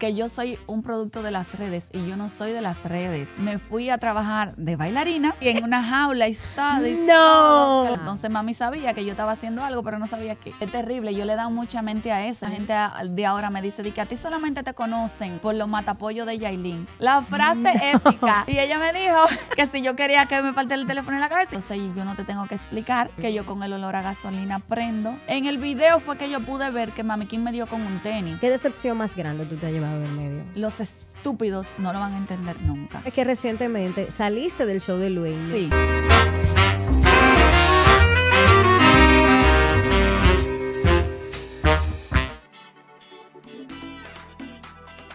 que yo soy un producto de las redes y yo no soy de las redes. Me fui a trabajar de bailarina y en una jaula y studies. No. Entonces mami sabía que yo estaba haciendo algo, pero no sabía qué. Es terrible, yo le he dado mucha mente a eso. La gente de ahora me dice que a ti solamente te conocen por los matapollos de Yailin. La frase épica. Y ella me dijo que si yo quería que me parte el teléfono en la cabeza. Entonces yo no te tengo que explicar que yo con el olor a gasolina prendo. En el video fue que yo pude ver que Mami Kim me dio con un tenis. ¿Qué decepción más grande tú te has llevado? del medio. Los estúpidos no lo van a entender nunca. Es que recientemente saliste del show de Luis.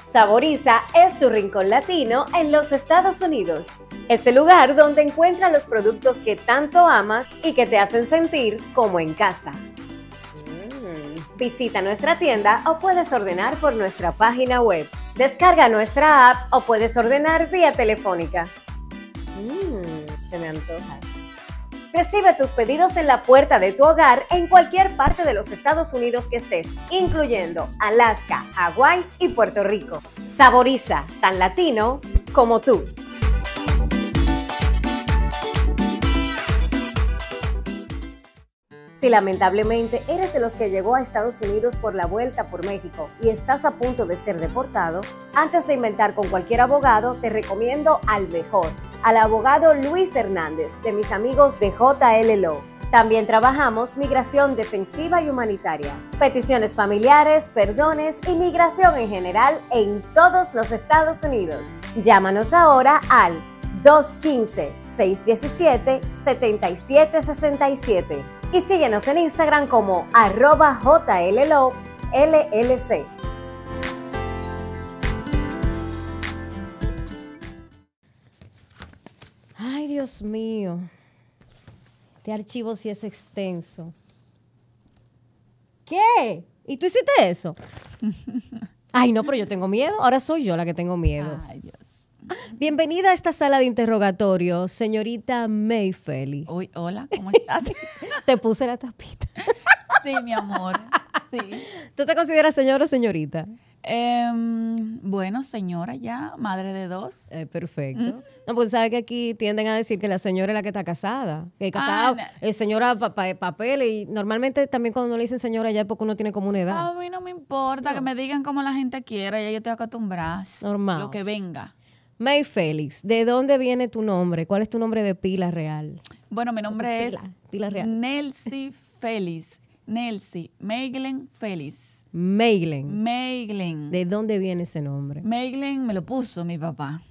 Saboriza es tu rincón latino en los Estados Unidos. Es el lugar donde encuentras los productos que tanto amas y que te hacen sentir como en casa. Visita nuestra tienda o puedes ordenar por nuestra página web. Descarga nuestra app o puedes ordenar vía telefónica. Mmm, se me antoja. Recibe tus pedidos en la puerta de tu hogar en cualquier parte de los Estados Unidos que estés, incluyendo Alaska, Hawái y Puerto Rico. Saboriza tan latino como tú. Si lamentablemente eres de los que llegó a Estados Unidos por la vuelta por México y estás a punto de ser deportado, antes de inventar con cualquier abogado, te recomiendo al mejor, al abogado Luis Hernández, de mis amigos de JLLO. También trabajamos migración defensiva y humanitaria, peticiones familiares, perdones y migración en general en todos los Estados Unidos. Llámanos ahora al 215-617-7767 y síguenos en Instagram como arroba Ay, Dios mío. Este archivo sí es extenso. ¿Qué? ¿Y tú hiciste eso? Ay, no, pero yo tengo miedo. Ahora soy yo la que tengo miedo. Ay, Dios. Bienvenida a esta sala de interrogatorio, señorita Mayfeli. Uy, hola, ¿cómo estás? te puse la tapita. sí, mi amor. Sí. ¿Tú te consideras señora o señorita? Em, bueno, señora ya, madre de dos. Eh, perfecto. No, pues sabes que aquí tienden a decir que la señora es la que está casada. Que ah, casada, eh, señora pa, papel. Y normalmente también cuando no le dicen señora ya es porque uno tiene como edad. A mí no me importa que me digan como la gente quiera, ya yo estoy acostumbrada. Normal. Lo que venga. May Félix, ¿de dónde viene tu nombre? ¿Cuál es tu nombre de pila real? Bueno, mi nombre es pila, pila Félix. Nelsie, Meiglen Félix. Meiglen. Meiglen. ¿De dónde viene ese nombre? Meiglen me lo puso mi papá.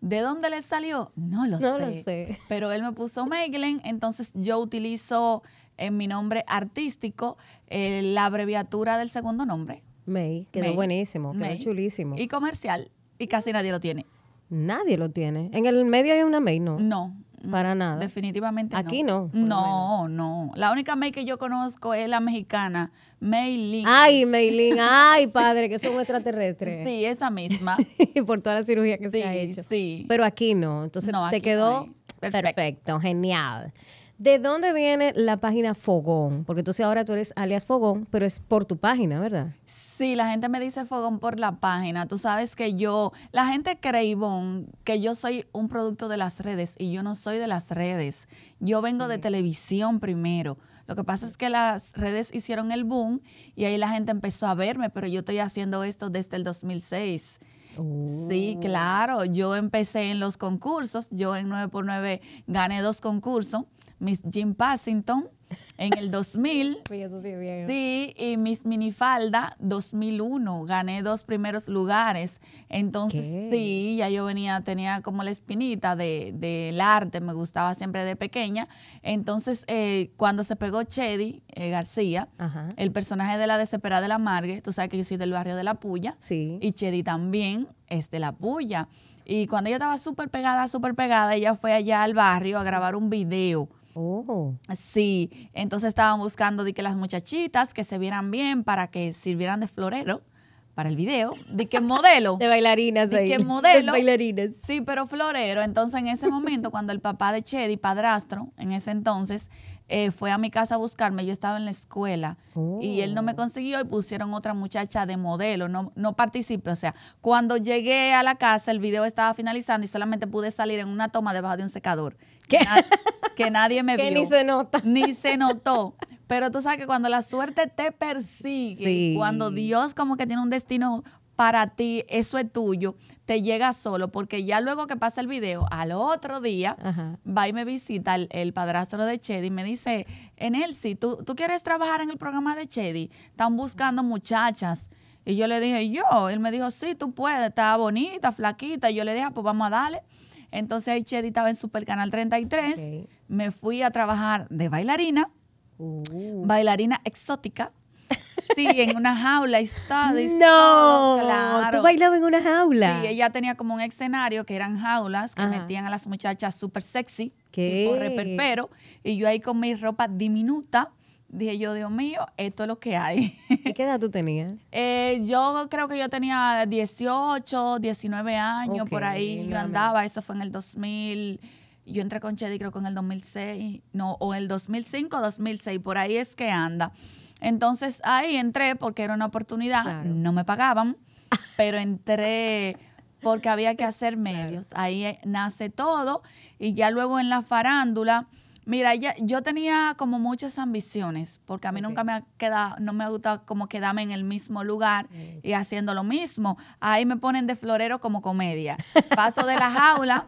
¿De dónde le salió? No lo sé. No lo sé. Pero él me puso Meiglen, entonces yo utilizo en eh, mi nombre artístico eh, la abreviatura del segundo nombre. May, quedó es buenísimo, quedó chulísimo. Y comercial, y casi nadie lo tiene. Nadie lo tiene. En el medio hay una May, ¿no? No. Para nada. Definitivamente Aquí no. no. No, La única May que yo conozco es la mexicana, Maylin. Ay, Maylin. Ay, padre, que un extraterrestre Sí, esa misma. y Por toda la cirugía que se ha hecho. Sí. Pero aquí no. Entonces te quedó perfecto, genial. ¿De dónde viene la página Fogón? Porque entonces ahora tú eres alias Fogón, pero es por tu página, ¿verdad? Sí, la gente me dice Fogón por la página. Tú sabes que yo, la gente cree, Ivonne, que yo soy un producto de las redes y yo no soy de las redes. Yo vengo de mm. televisión primero. Lo que pasa es que las redes hicieron el boom y ahí la gente empezó a verme, pero yo estoy haciendo esto desde el 2006. Sí, oh. claro, yo empecé en los concursos, yo en 9x9 gané dos concursos Miss Jim Passington en el 2000. sí, y Miss Minifalda 2001. Gané dos primeros lugares. Entonces, sí, ya yo venía, tenía como la espinita del de, arte, me gustaba siempre de pequeña. Entonces, eh, cuando se pegó Chedi eh, García, el personaje de la desesperada de la Margue, tú sabes que yo soy del barrio de La Puya. Sí. Y Chedi también es de La Puya. Y cuando ella estaba súper pegada, súper pegada, ella fue allá al barrio a grabar un video Oh. Sí, entonces estaban buscando de que las muchachitas que se vieran bien para que sirvieran de florero para el video, de que modelo. De bailarinas de que modelo. De bailarinas. Sí, pero florero. Entonces, en ese momento, cuando el papá de Chedi, padrastro, en ese entonces, eh, fue a mi casa a buscarme, yo estaba en la escuela y él no me oh. consiguió y pusieron otra muchacha de modelo, no, no participé. O sea, cuando llegué a la casa, el video estaba finalizando y solamente pude salir en una toma debajo de un secador. Que, que nadie me vio. ni se nota. Ni se notó. Pero tú sabes que cuando la suerte te persigue, cuando Dios como que tiene un destino para ti, eso es tuyo, te llega solo, porque ya luego que pasa el video, al otro día, va y me visita el, padrastro de Chedi y me dice, en Enelsi, ¿tú, ¿tú quieres trabajar en el programa de Chedi? Están buscando muchachas. Y yo le dije, yo, él me dijo, sí, tú puedes, está bonita, flaquita. Y yo le dije, ah, pues vamos a darle. Entonces ahí Chedi estaba en Super Canal 33. Me fui a trabajar de bailarina, uh. bailarina exótica. Sí, en una jaula estaba. No, claro. tú bailabas en una jaula. Sí, ella tenía como un escenario que eran jaulas que metían a las muchachas súper sexy, que, reperpero, y yo ahí con mi ropa diminuta, dije yo, Dios mío, esto es lo que hay. ¿Y qué edad tú tenías? Eh, yo creo que yo tenía 18, 19 años, por ahí yo andaba, eso fue en el 2000, yo entré con Chedi creo que en el 2006, no, o el 2005, 2006, por ahí es que anda. Entonces ahí entré porque era una oportunidad, no me pagaban, pero entré porque había que hacer medios. Ahí eh, nace todo y ya luego en la farándula Mira, yo tenía como muchas ambiciones, porque a mí nunca me ha quedado, no me ha gustado como quedarme en el mismo lugar y haciendo lo mismo. Ahí me ponen de florero como comedia. Paso de la jaula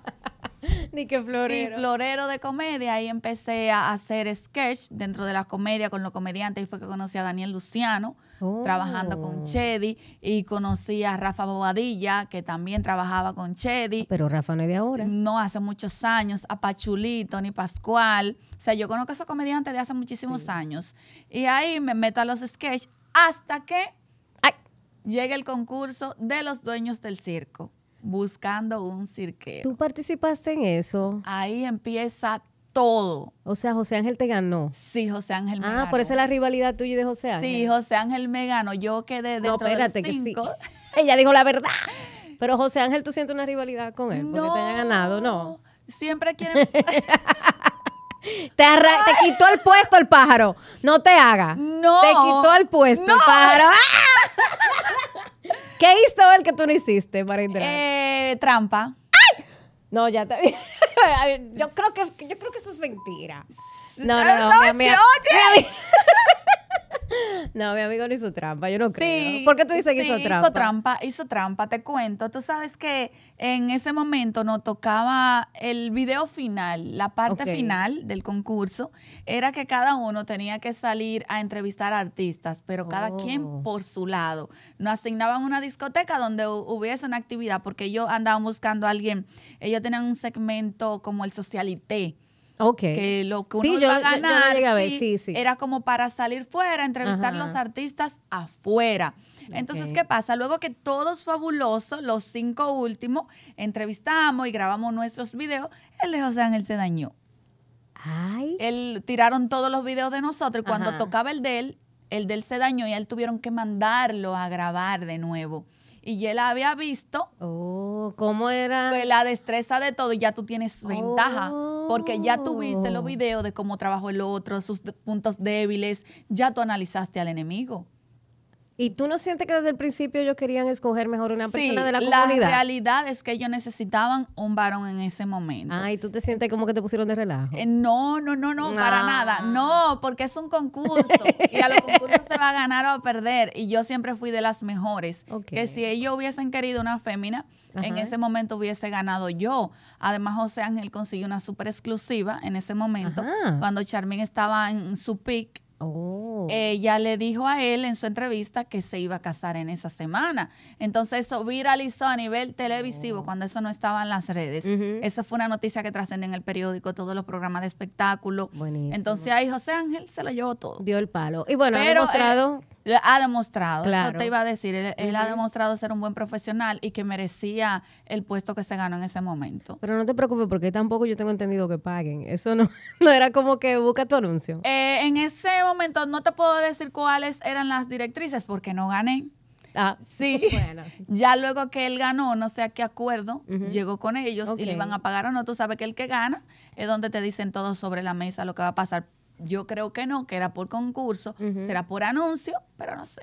Ni que florero. florero de comedia. Ahí empecé a hacer sketch dentro de la comedia con los comediantes. Y fue que conocí a Daniel Luciano, oh. trabajando con Chedi. Y conocí a Rafa Bobadilla, que también trabajaba con Chedi. Pero Rafa no es de ahora. No, hace muchos años. A Pachulito, ni Pascual. O sea, yo conozco a esos comediantes de hace muchísimos años. Y ahí me meto a los sketch hasta que llega el concurso de los dueños del circo buscando un cirquero. ¿Tú participaste en eso? Ahí empieza todo. O sea, José Ángel te ganó. Sí, José Ángel me ah, ganó. Ah, por eso es la rivalidad tuya y de José Ángel. Sí, José Ángel me ganó. Yo quedé dentro espérate, de los Que sí. Ella dijo la verdad. Pero José Ángel, ¿tú sientes una rivalidad con él? Porque te haya ganado, ¿no? Siempre quieren... Te, quitó el puesto el pájaro. No te haga. No. Te quitó el puesto el pájaro. ¡Ah! ¿Qué hizo el que tú no hiciste para Eh, trampa. ¡Ay! No, ya te yo creo que Yo creo que eso es mentira. No, no, eh, no. no mi, oye. No, mi amigo no hizo trampa, yo no creo. Sí, ¿Por qué tú dices que hizo trampa? Hizo trampa, hizo trampa, te cuento. Tú sabes que en ese momento nos tocaba el video final, la parte final del concurso, era que cada uno tenía que salir a entrevistar a artistas, pero cada quien oh. por su lado. Nos asignaban una discoteca donde hubiese una actividad, porque yo andaba buscando a alguien, ellos tenían un segmento como el socialité que lo que uno iba a ganar era como para salir fuera, entrevistar a los artistas afuera. Entonces, ¿qué pasa? Luego que todos fabulosos, los cinco últimos, entrevistamos y grabamos nuestros videos, el de José Ángel se dañó. Ay. Él, tiraron todos los videos de nosotros y cuando tocaba el de él, el de él se dañó y él tuvieron que mandarlo a grabar de nuevo y ya la había visto. Oh, ¿cómo era? la destreza de todo y ya tú tienes ventaja. Porque ya oh. tuviste los videos de cómo trabajó el otro, sus puntos débiles, ya tú analizaste al enemigo. ¿Y tú no sientes que desde el principio ellos querían escoger mejor una persona de la comunidad? la realidad es que ellos necesitaban un varón en ese momento. Ay, ah, ¿y tú te sientes como que te pusieron de relajo? Eh, no, no, no, no, para ah. nada. No, porque es un concurso y a los concursos se va a ganar o a perder y yo siempre fui de las mejores. Que si ellos hubiesen querido una fémina, en ese momento hubiese ganado yo. Además, José Ángel consiguió una súper exclusiva en ese momento, cuando Charmín estaba en su pick Oh. Ella eh, le dijo a él en su entrevista que se iba a casar en esa semana. Entonces eso viralizó a nivel televisivo oh. cuando eso no estaba en las redes. Eso fue una noticia que trascendió en el periódico, todos los programas de espectáculo. Entonces ahí José Ángel se lo llevó todo. Dio el palo. Y bueno, ha demostrado... Eh, ha demostrado, claro. eso te iba a decir, él, ha demostrado ser un buen profesional y que merecía el puesto que se ganó en ese momento. Pero no te preocupes porque tampoco yo tengo entendido que paguen, eso no, era como que busca tu anuncio. Eh, en ese momento no te puedo decir cuáles eran las directrices porque no gané. Ah, sí. Bueno. Ya luego que él ganó, no sé a qué acuerdo, llegó con ellos y le iban a pagar o no. Tú sabes que el que gana es donde te dicen todo sobre la mesa, lo que va a pasar yo creo que no, que era por concurso, será por anuncio, pero no sé.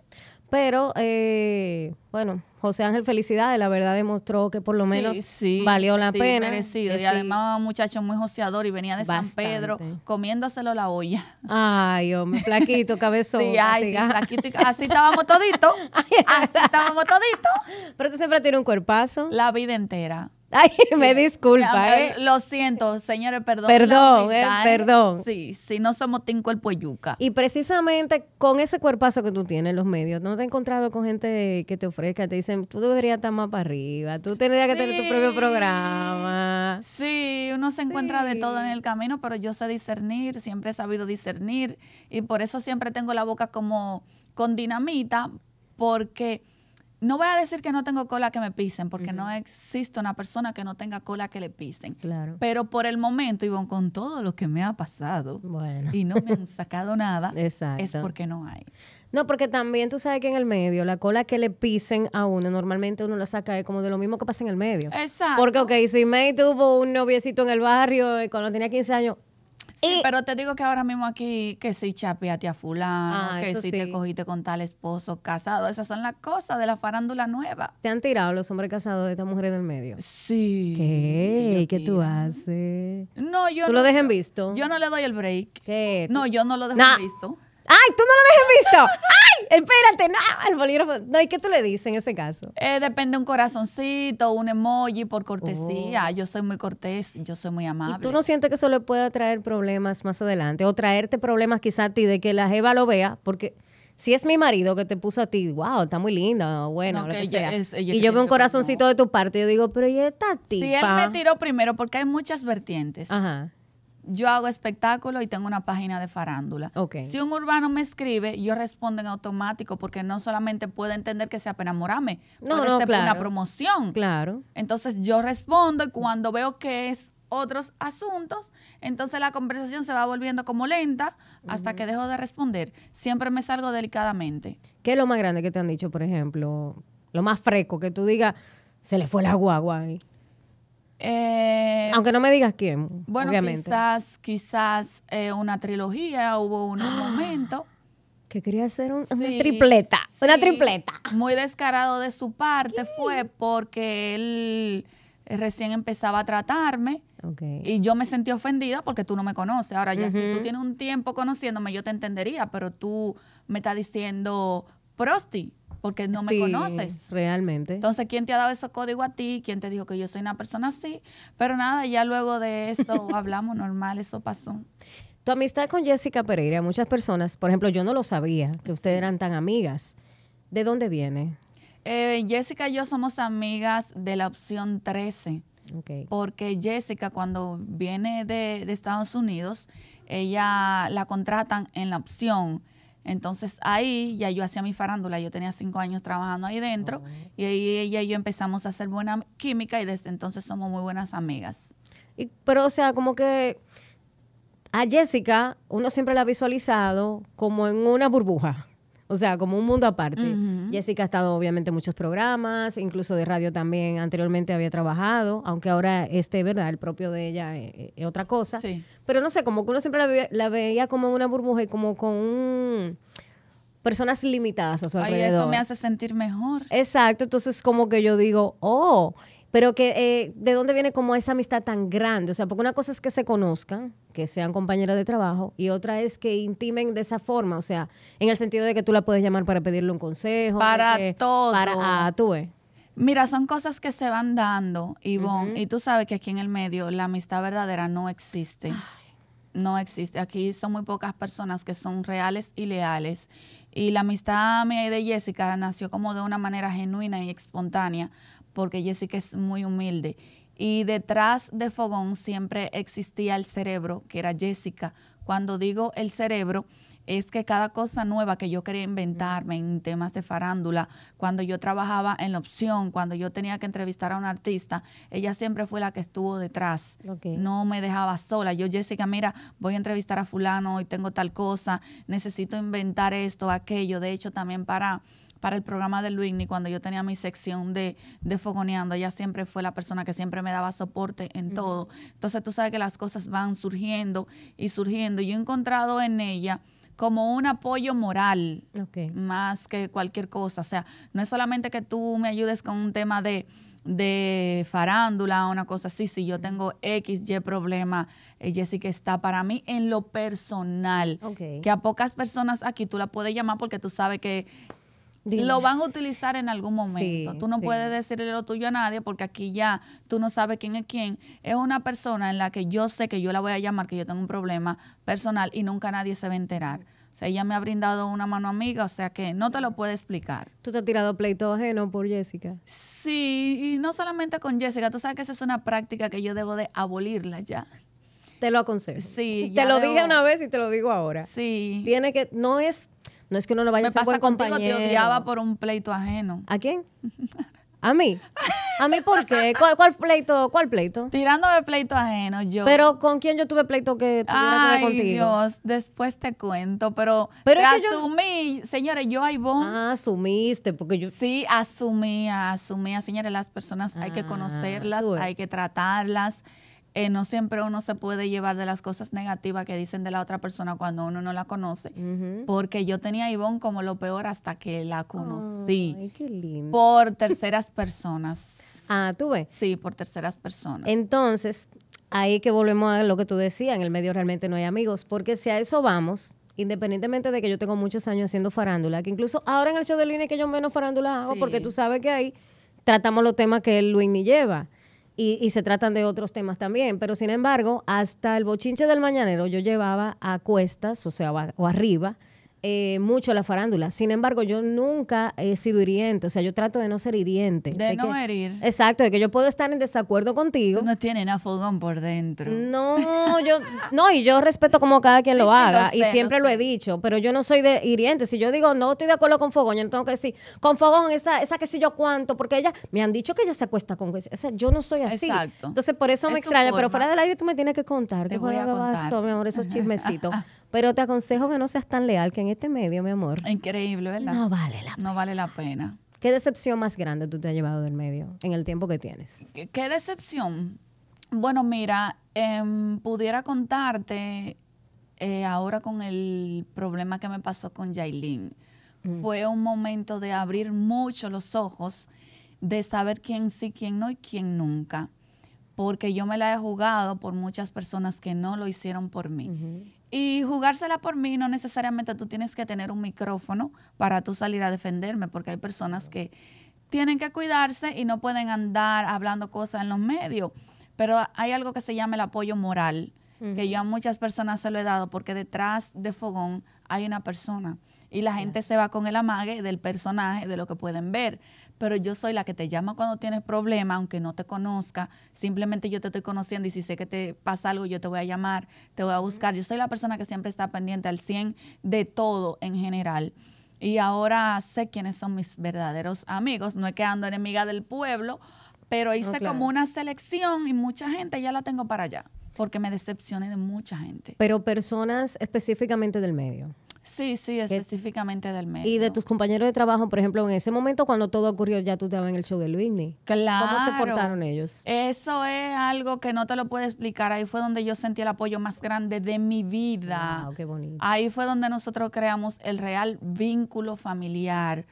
Pero, eh, bueno, José Ángel, felicidades. La verdad demostró que por lo menos valió la sí, pena. Merecido. Y además, un muchacho muy joseador y venía de San Pedro comiéndoselo la olla. Ay, hombre, plaquito, cabezón. sí, ay, así estábamos toditos. Así estábamos toditos. Pero tú siempre tienes un cuerpazo. La vida entera. Ay, me disculpa. Eh. Lo siento, señores, perdón. Perdón, ¿eh? perdón. Sí, sí, no somos Tin cuerpo yuca. Y precisamente con ese cuerpazo que tú tienes en los medios, ¿no te has encontrado con gente que te ofrezca, te dicen, tú deberías estar más para arriba, tú tendrías que tener tu propio programa? Sí, uno se encuentra de todo en el camino, pero yo sé discernir, siempre he sabido discernir y por eso siempre tengo la boca como con dinamita, porque no voy a decir que no tengo cola que me pisen, porque no existe una persona que no tenga cola que le pisen. Claro. Pero por el momento, Ivonne, con todo lo que me ha pasado y no me han sacado nada, es porque no hay. No, porque también tú sabes que en el medio, la cola que le pisen a uno, normalmente uno la saca como de lo mismo que pasa en el medio. Exacto. Porque, ok, si May tuvo un noviecito en el barrio y eh, cuando tenía 15 años, Sí, pero te digo que ahora mismo aquí, que si chapeate a fulano, ah, que si sí. te cogiste con tal esposo casado, esas son las cosas de la farándula nueva. ¿Te han tirado los hombres casados de esta mujer del medio? Sí. ¿Qué? ¿Qué tú haces? No, yo no, lo dejen visto? Yo no le doy el break. ¿Qué? No, yo no lo dejo visto. ¡Ay, tú no lo dejes visto! ¡Ay, espérate! ¡No! El bolígrafo. No, ¿y qué tú le dices en ese caso? Eh, depende un corazoncito, un emoji por cortesía. Oh. Yo soy muy cortés, yo soy muy amable. ¿Y tú no sientes que eso le pueda traer problemas más adelante? O traerte problemas quizás a ti de que la jeva lo vea, porque si es mi marido que te puso a ti, wow, está muy linda, bueno, no, lo y yo veo un corazoncito de tu parte, yo digo, pero ¿y esta tipa? Si él me tiró primero, porque hay muchas vertientes. Ajá yo hago espectáculo y tengo una página de farándula. Si un urbano me escribe, yo respondo en automático porque no solamente puede entender que sea para enamorarme, no, una promoción. Claro. Entonces yo respondo y cuando veo que es otros asuntos, entonces la conversación se va volviendo como lenta hasta que dejo de responder. Siempre me salgo delicadamente. ¿Qué es lo más grande que te han dicho, por ejemplo? Lo más fresco que tú digas, se le fue la guagua. ahí. Eh, Aunque no me digas quién. Bueno, quizás, quizás eh, una trilogía, hubo un, ah. momento. Que quería hacer un, una tripleta. una tripleta. Muy descarado de su parte fue porque él eh, recién empezaba a tratarme. Y yo me sentí ofendida porque tú no me conoces. Ahora ya si tú tienes un tiempo conociéndome, yo te entendería, pero tú me estás diciendo prosti porque no me conoces. Realmente. Entonces, ¿quién te ha dado ese código a ti? ¿Quién te dijo que yo soy una persona así? Pero nada, ya luego de eso hablamos normal, eso pasó. Tu amistad con Jessica Pereira, muchas personas, por ejemplo, yo no lo sabía que ustedes eran tan amigas. ¿De dónde viene? Eh, Jessica y yo somos amigas de la opción 13. Porque Jessica cuando viene de, de Estados Unidos, ella la contratan en la opción entonces ahí ya yo hacía mi farándula, yo tenía cinco años trabajando ahí dentro oh. y ella y yo empezamos a hacer buena química y desde entonces somos muy buenas amigas. Y, pero o sea, como que a Jessica uno siempre la ha visualizado como en una burbuja. O sea, como un mundo aparte. Jessica ha estado obviamente en muchos programas, incluso de radio también anteriormente había trabajado, aunque ahora este, ¿verdad? El propio de ella eh, eh, es, otra cosa. Sí. Pero no sé, como que uno siempre la, veía como una burbuja y como con personas limitadas a su Ay, eso me hace sentir mejor. Exacto, entonces como que yo digo, oh, pero que eh, de dónde viene como esa amistad tan grande, o sea, porque una cosa es que se conozcan, que sean compañeras de trabajo, y otra es que intimen de esa forma, o sea, en el sentido de que tú la puedes llamar para pedirle un consejo, para todo, para ah, tú Mira, son cosas que se van dando, Ivonne, y tú sabes que aquí en el medio la amistad verdadera no existe. No existe. Aquí son muy pocas personas que son reales y leales. Y la amistad mía y de Jessica nació como de una manera genuina y espontánea porque Jessica es muy humilde. Y detrás de Fogón siempre existía el cerebro, que era Jessica. Cuando digo el cerebro, es que cada cosa nueva que yo quería inventarme en temas de farándula, cuando yo trabajaba en la opción, cuando yo tenía que entrevistar a un artista, ella siempre fue la que estuvo detrás. No me dejaba sola. Yo, Jessica, mira, voy a entrevistar a fulano, hoy tengo tal cosa, necesito inventar esto, aquello. De hecho, también para para el programa de Luigni, cuando yo tenía mi sección de, de fogoneando, ella siempre fue la persona que siempre me daba soporte en todo. Entonces tú sabes que las cosas van surgiendo y surgiendo. Yo he encontrado en ella como un apoyo moral más que cualquier cosa. O sea, no es solamente que tú me ayudes con un tema de, farándula o una cosa así. Si yo tengo X, Y problema, eh, Jessica está para mí en lo personal. Que a pocas personas aquí tú la puedes llamar porque tú sabes que lo van a utilizar en algún momento. tú no puedes decirle lo tuyo a nadie porque aquí ya tú no sabes quién es quién. Es una persona en la que yo sé que yo la voy a llamar, que yo tengo un problema personal y nunca nadie se va a enterar. O sea, ella me ha brindado una mano amiga, o sea que no te lo puede explicar. ¿Tú te has tirado pleito ajeno por Jessica? Sí, y no solamente con Jessica. Tú sabes que esa es una práctica que yo debo de abolirla ya. Te lo aconsejo. Sí, ya Te lo dije una vez y te lo digo ahora. Sí. Tiene que, no es, no es que uno lo vaya a pasar pasa contigo, te odiaba por un pleito ajeno. ¿A quién? ¿A mí? ¿A mí por qué? ¿Cuál, pleito? ¿Cuál pleito? Tirándome pleito ajeno, yo. Pero ¿con quién yo tuve pleito que tuve. Ay, Dios, después te cuento, pero, pero asumí, señores, yo ahí vos. Ah, asumiste, porque yo. Sí, asumía, asumía, señores, las personas hay que ah, conocerlas, hay que tratarlas. Eh, no siempre uno se puede llevar de las cosas negativas que dicen de la otra persona cuando uno no la conoce, porque yo tenía a Ivonne como lo peor hasta que la conocí. Ay, qué lindo. Por terceras personas. Ah, tú ves. Sí, por terceras personas. Entonces, ahí que volvemos a lo que tú decías, en el medio realmente no hay amigos, porque si a eso vamos, independientemente de que yo tengo muchos años haciendo farándula, que incluso ahora en el show de Luini que yo menos farándula hago, porque tú sabes que ahí tratamos los temas que Luis ni lleva y, se tratan de otros temas también. Pero sin embargo, hasta el bochinche del mañanero yo llevaba a cuestas, o sea, o, o arriba, eh, mucho la farándula. Sin embargo, yo nunca he sido hiriente. O sea, yo trato de no ser hiriente. De, no herir. Exacto, de que yo puedo estar en desacuerdo contigo. Tú no tienes a fogón por dentro. No, yo, no, y yo respeto como cada quien lo haga. y siempre lo, he dicho. Pero yo no soy de hiriente. Si yo digo no estoy de acuerdo con fogón, yo tengo que decir, con fogón, esa, esa que sé yo cuánto, porque ella, me han dicho que ella se acuesta con. O yo no soy así. Exacto. Entonces, por eso me extraña. Pero fuera del aire tú me tienes que contar. Te que voy, a, mi amor, esos chismecitos. Pero te aconsejo que no seas tan leal que en este medio, mi amor. Increíble, ¿verdad? No vale la pena. No vale la pena. ¿Qué decepción más grande tú te has llevado del medio en el tiempo que tienes? ¿Qué, decepción? Bueno, mira, em, pudiera contarte eh, ahora con el problema que me pasó con Yailin. Mm. Fue un momento de abrir mucho los ojos, de saber quién sí, quién no y quién nunca. Porque yo me la he jugado por muchas personas que no lo hicieron por mí. Y jugársela por mí no necesariamente tú tienes que tener un micrófono para tú salir a defenderme, porque hay personas que tienen que cuidarse y no pueden andar hablando cosas en los medios. Pero hay algo que se llama el apoyo moral, que yo a muchas personas se lo he dado, porque detrás de Fogón hay una persona y la gente se va con el amague del personaje, de lo que pueden ver pero yo soy la que te llama cuando tienes problemas, aunque no te conozca, simplemente yo te estoy conociendo y si sé que te pasa algo, yo te voy a llamar, te voy a buscar. Yo soy la persona que siempre está pendiente al 100 de todo en general. Y ahora sé quiénes son mis verdaderos amigos, no es que ando enemiga del pueblo, pero hice como una selección y mucha gente ya la tengo para allá, porque me decepcioné de mucha gente. Pero personas específicamente del medio. Sí, sí, específicamente del medio. Y de tus compañeros de trabajo, por ejemplo, en ese momento cuando todo ocurrió, ya tú estabas en el show de Whitney. Claro. ¿Cómo se portaron ellos? Eso es algo que no te lo puedo explicar. Ahí fue donde yo sentí el apoyo más grande de mi vida. Ah, qué bonito. Ahí fue donde nosotros creamos el real vínculo familiar,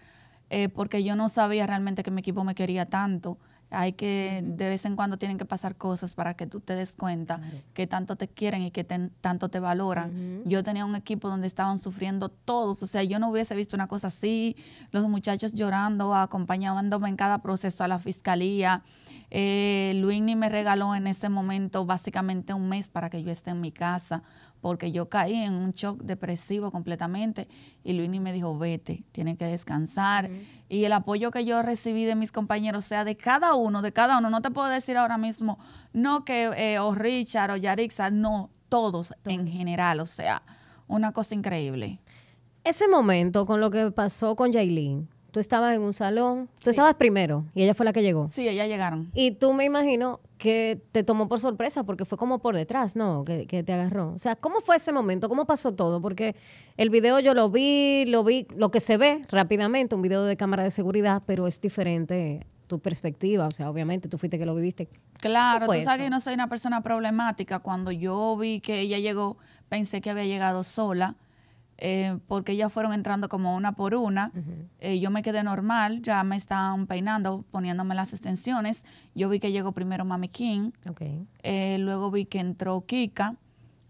eh, porque yo no sabía realmente que mi equipo me quería tanto hay que, de vez en cuando tienen que pasar cosas para que tú te des cuenta que tanto te quieren y que tanto te valoran. Yo tenía un equipo donde estaban sufriendo todos, o sea, yo no hubiese visto una cosa así, los muchachos llorando, acompañándome en cada proceso a la fiscalía. Eh, Luini me regaló en ese momento básicamente un mes para que yo esté en mi casa porque yo caí en un shock depresivo completamente y Luini me dijo, vete, tienes que descansar. Y el apoyo que yo recibí de mis compañeros, o sea, de cada uno, de cada uno, no te puedo decir ahora mismo, no que eh, o Richard o Yarixa, no, todos en general, o sea, una cosa increíble. Ese momento con lo que pasó con Jailin, tú estabas en un salón, tú estabas primero y ella fue la que llegó. Sí, ella llegaron. Y tú me imagino que te tomó por sorpresa porque fue como por detrás, ¿no? Que, te agarró. O sea, ¿cómo fue ese momento? ¿Cómo pasó todo? Porque el video yo lo vi, lo vi, lo que se ve rápidamente, un video de cámara de seguridad, pero es diferente tu perspectiva, o sea, obviamente tú fuiste que lo viviste. Claro, tú sabes que no soy una persona problemática. Cuando yo vi que ella llegó, pensé que había llegado sola eh, porque ya fueron entrando como una por una. Eh, yo me quedé normal, ya me estaban peinando, poniéndome las extensiones. Yo vi que llegó primero Mami King, eh, luego vi que entró Kika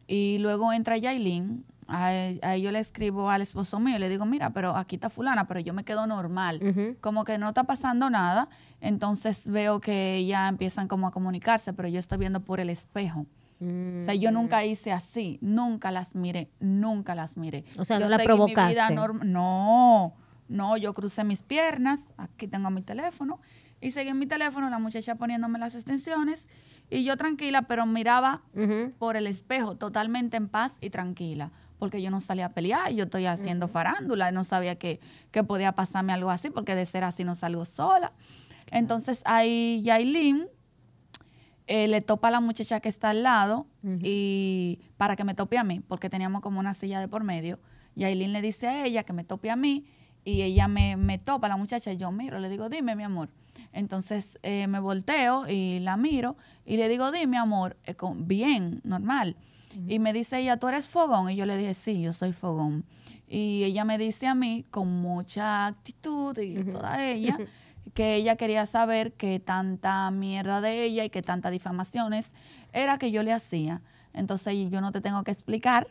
y luego entra Yailin. A, a, yo le escribo al esposo mío y le digo, mira, pero aquí está fulana, pero yo me quedo normal, como que no está pasando nada. Entonces veo que ya empiezan como a comunicarse, pero yo estoy viendo por el espejo. Mm. O sea, yo nunca hice así, nunca las miré, nunca las miré. O sea, no la provocaste. no, no, yo crucé mis piernas, aquí tengo mi teléfono, y seguí en mi teléfono, la muchacha poniéndome las extensiones, y yo tranquila, pero miraba por el espejo, totalmente en paz y tranquila, porque yo no salía a pelear, yo estoy haciendo farándula, no sabía que, podía pasarme algo así, porque de ser así no salgo sola. Entonces ahí Yailin eh, le topa a la muchacha que está al lado y para que me tope a mí, porque teníamos como una silla de por medio. Y Aileen le dice a ella que me tope a mí y ella me, me topa, la muchacha, y yo miro, le digo, dime, mi amor. Entonces eh, me volteo y la miro y le digo, dime, amor, eh, bien, normal. Y me dice ella, ¿tú eres fogón? Y yo le dije, sí, yo soy fogón. Y ella me dice a mí, con mucha actitud y toda ella, que ella quería saber qué tanta mierda de ella y qué tantas difamaciones era que yo le hacía. Entonces yo no te tengo que explicar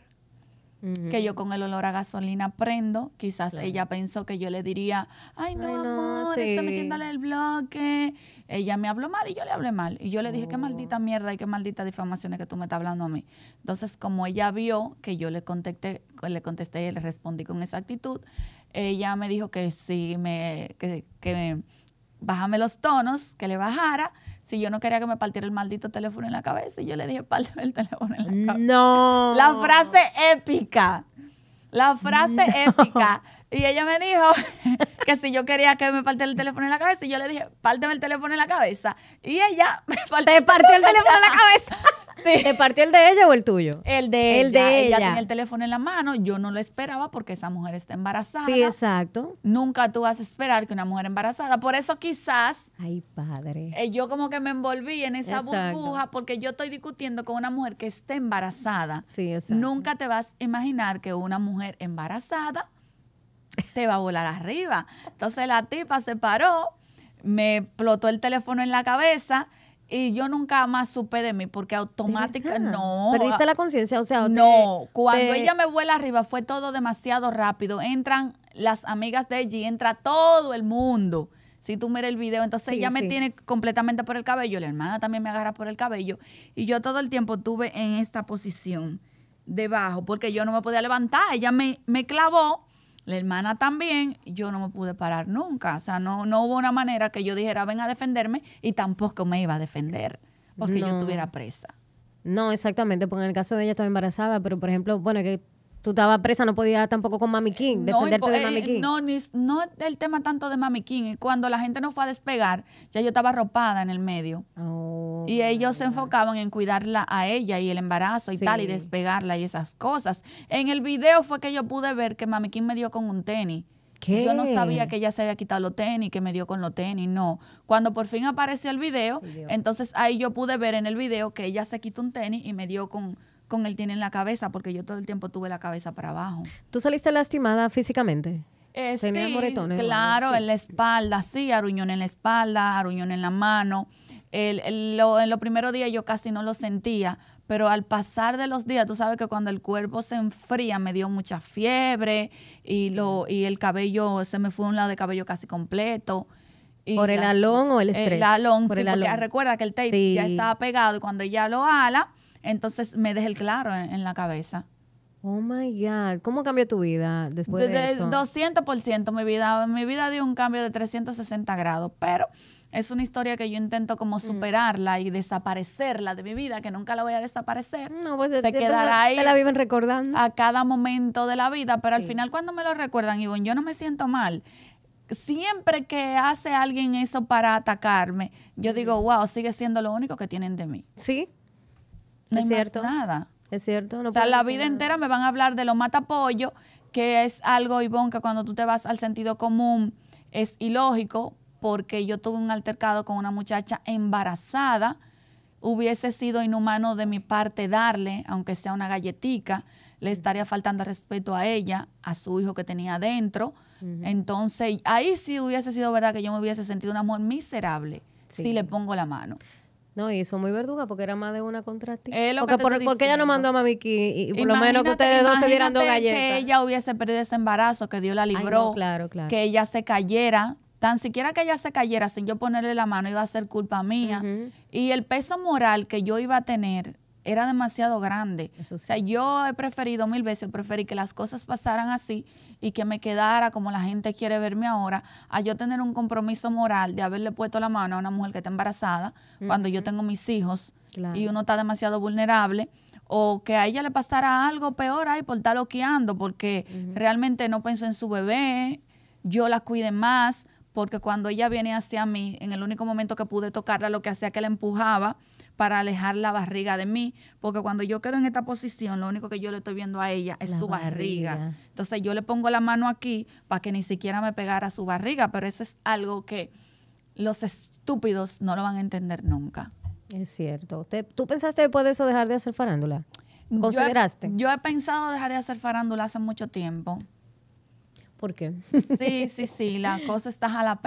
que yo con el olor a gasolina prendo. Quizás ella pensó que yo le diría, ay no, amor, estoy metiéndole el bloque. Ella me habló mal y yo le hablé mal. Y yo le dije, qué oh. maldita mierda y qué maldita difamaciones que tú me estás hablando a mí. Entonces como ella vio que yo le contesté, le contesté y le respondí con esa actitud, ella me dijo que sí, me, que, que bájame los tonos, que le bajara. Si yo no quería que me partiera el maldito teléfono en la cabeza, y yo le dije, pártame el teléfono en la cabeza. No. La frase épica. La frase épica y ella me dijo que si yo quería que me parte el teléfono en la cabeza, y yo le dije, párteme el teléfono en la cabeza. Y ella me partió. ¿Te partió el teléfono en la cabeza? Sí. ¿Te partió el de ella o el tuyo? El de el ella. De ella. tenía el teléfono en la mano. Yo no lo esperaba porque esa mujer está embarazada. Sí, exacto. Nunca tú vas a esperar que una mujer embarazada. Por eso quizás. Ay, padre. Eh, yo como que me envolví en esa burbuja porque yo estoy discutiendo con una mujer que está embarazada. Sí, exacto. Nunca te vas a imaginar que una mujer embarazada te va a volar arriba. Entonces la tipa se paró, me explotó el teléfono en la cabeza y yo nunca más supe de mí porque automática no perdiste la conciencia o sea no cuando ella me vuela arriba fue todo demasiado rápido entran las amigas de ella entra todo el mundo si tú miras el video entonces ella me tiene completamente por el cabello la hermana también me agarra por el cabello y yo todo el tiempo estuve en esta posición debajo porque yo no me podía levantar ella me, me clavó la hermana también, yo no me pude parar nunca. O sea, no, no hubo una manera que yo dijera, ven a defenderme y tampoco me iba a defender porque yo estuviera presa. No, exactamente, porque en el caso de ella estaba embarazada, pero por ejemplo, bueno, que Tú estabas presa, no podías tampoco con Mami King, no, de Mami eh, King. No, ni, no el tema tanto de Mami King. Eh, cuando la gente no fue a despegar, ya yo estaba ropada en el medio. Oh. y ellos se enfocaban en cuidarla a ella y el embarazo y tal, y despegarla y esas cosas. En el video fue que yo pude ver que Mami King me dio con un tenis. ¿Qué? Yo no sabía que ella se había quitado los tenis, que me dio con los tenis, no. Cuando por fin apareció el video, entonces ahí yo pude ver en el video que ella se quitó un tenis y me dio con con él tiene en la cabeza, porque yo todo el tiempo tuve la cabeza para abajo. ¿Tú saliste lastimada físicamente? Sí, eh, Tenía sí, moretones. Claro, en la espalda, sí, aruñón en la espalda, aruñón en la mano. El, lo, en los primeros días yo casi no lo sentía, pero al pasar de los días, tú sabes que cuando el cuerpo se enfría me dio mucha fiebre y, lo, y el cabello, se me fue un lado de cabello casi completo. ¿Por el alón o el estrés? El alón, porque recuerda que el tape ya estaba pegado y cuando ella lo ala, entonces me dejé el claro en, la cabeza. Oh my God, ¿cómo cambió tu vida después de, de eso? 200% mi vida, mi vida dio un cambio de 360 grados, pero es una historia que yo intento como mm. superarla y desaparecerla de mi vida, que nunca la voy a desaparecer. No, pues se te, quedará ahí. la viven recordando. A cada momento de la vida, pero al final cuando me lo recuerdan, Ivonne, yo no me siento mal. Siempre que hace alguien eso para atacarme, yo mm. digo, wow, sigue siendo lo único que tienen de mí. Sí, no es cierto. nada. Es cierto. o sea, la vida entera me van a hablar de lo matapollo, que es algo, Ivonne, que cuando tú te vas al sentido común es ilógico, porque yo tuve un altercado con una muchacha embarazada. Hubiese sido inhumano de mi parte darle, aunque sea una galletica, le estaría faltando respeto a ella, a su hijo que tenía adentro. Entonces, ahí sí hubiese sido verdad que yo me hubiese sentido un amor miserable si le pongo la mano. No, y son muy verduga porque era más de una contra ti. Porque, por, porque ella no mandó a por lo menos que ustedes dos se dieran dos galletas. que ella hubiese perdido ese embarazo, que Dios la libró, claro, claro. que ella se cayera. Tan siquiera que ella se cayera sin yo ponerle la mano iba a ser culpa mía. Y el peso moral que yo iba a tener era demasiado grande. O sea, yo he preferido mil veces, preferí que las cosas pasaran así y que me quedara como la gente quiere verme ahora, a yo tener un compromiso moral de haberle puesto la mano a una mujer que está embarazada cuando yo tengo mis hijos y uno está demasiado vulnerable o que a ella le pasara algo peor ahí por estar loqueando porque realmente no pienso en su bebé, yo la cuide más porque cuando ella viene hacia mí, en el único momento que pude tocarla, lo que hacía que la empujaba para alejar la barriga de mí, porque cuando yo quedo en esta posición, lo único que yo le estoy viendo a ella es su barriga. Entonces yo le pongo la mano aquí para que ni siquiera me pegara su barriga, pero eso es algo que los estúpidos no lo van a entender nunca. Es cierto. ¿Tú pensaste después de eso dejar de hacer farándula? ¿Consideraste? yo he pensado dejar de hacer farándula hace mucho tiempo por qué. Sí, sí, sí, la cosa está la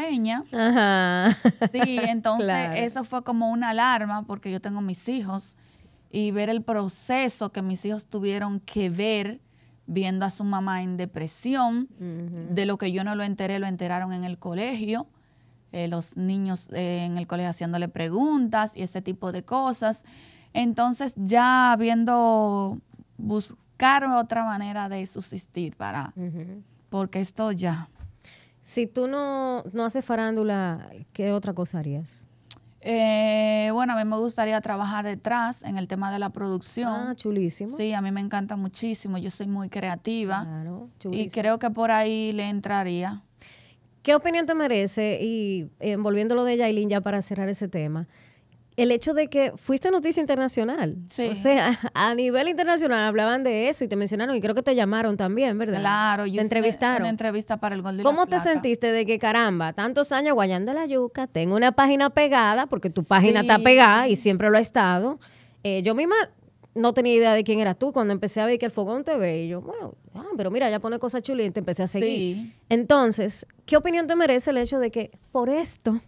Ajá. Sí, entonces eso fue como una alarma porque yo tengo mis hijos y ver el proceso que mis hijos tuvieron que ver viendo a su mamá en depresión, de lo que yo no lo enteré, lo enteraron en el colegio, eh, los niños eh, en el colegio haciéndole preguntas y ese tipo de cosas. Entonces ya viendo buscar otra manera de subsistir para porque esto ya. Si tú no, no haces farándula, ¿qué otra cosa harías? Eh, bueno, a mí me gustaría trabajar detrás en el tema de la producción. Ah, chulísimo. Sí, a mí me encanta muchísimo. Yo soy muy creativa. Claro, chulísimo. Y creo que por ahí le entraría. ¿Qué opinión te merece? Y eh, lo de Yailin ya para cerrar ese tema el hecho de que fuiste noticia internacional. Sí. O sea, a nivel internacional hablaban de eso y te mencionaron y creo que te llamaron también, ¿verdad? Claro, yo te entrevistaron. Una entrevista para el ¿Cómo te sentiste de que caramba, tantos años guayando la yuca, tengo una página pegada porque tu página está pegada y siempre lo ha estado? Eh, yo misma no tenía idea de quién eras tú cuando empecé a ver que el Fogón te ve y yo, bueno, ah, pero mira, ya pone cosas chulitas y te empecé a seguir. Entonces, ¿qué opinión te merece el hecho de que por esto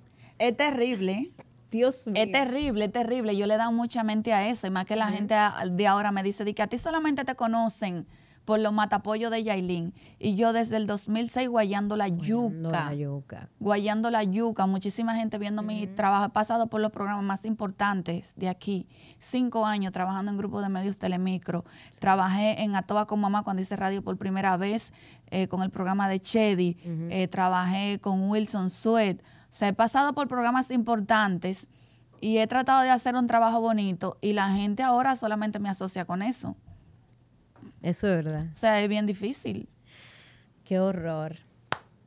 es terrible. Dios mío. Es terrible, es terrible. Yo le he dado mucha mente a eso. Y más que la gente de ahora me dice de que a ti solamente te conocen por los matapollos de Yailin. Y yo desde el 2006 guayando la guayando yuca. La yuca. Guayando la yuca. Muchísima gente viendo mi trabajo. He pasado por los programas más importantes de aquí. Cinco años trabajando en grupos de medios telemicro. Trabajé en Atoba con Mamá cuando hice radio por primera vez eh, con el programa de Chedi. Eh, trabajé con Wilson Sweat o sea, he pasado por programas importantes y he tratado de hacer un trabajo bonito y la gente ahora solamente me asocia con eso. Eso es verdad. O sea, es bien difícil. Qué horror.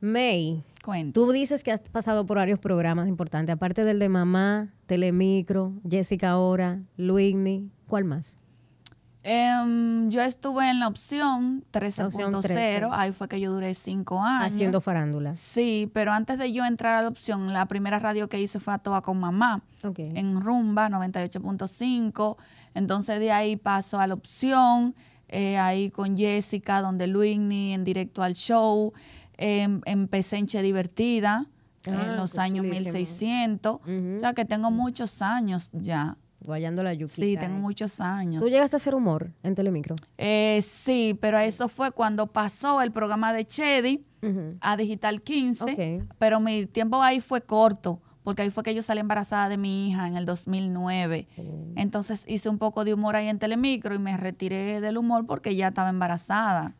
May, tú dices que has pasado por varios programas importantes, aparte del de Mamá, Telemicro, Jessica Ahora, Luigni, ¿cuál más? Em, yo estuve en la opción 13.0, ahí fue que yo duré cinco años. Haciendo farándula. Sí, pero antes de yo entrar a la opción, la primera radio que hice fue a Toa con Mamá, en Rumba 98.5, entonces de ahí paso a la opción, eh, ahí con Jessica, donde Luigny en directo al show, em, empecé en Che Divertida, en ah, los años 1600, o sea que tengo muchos años ya guayando la yuquita. Sí, tengo eh. muchos años. ¿Tú llegaste a hacer humor en Telemicro? Eh, sí, pero eso fue cuando pasó el programa de Chedi a Digital 15, pero mi tiempo ahí fue corto, porque ahí fue que yo salí embarazada de mi hija en el 2009. Entonces hice un poco de humor ahí en Telemicro y me retiré del humor porque ya estaba embarazada.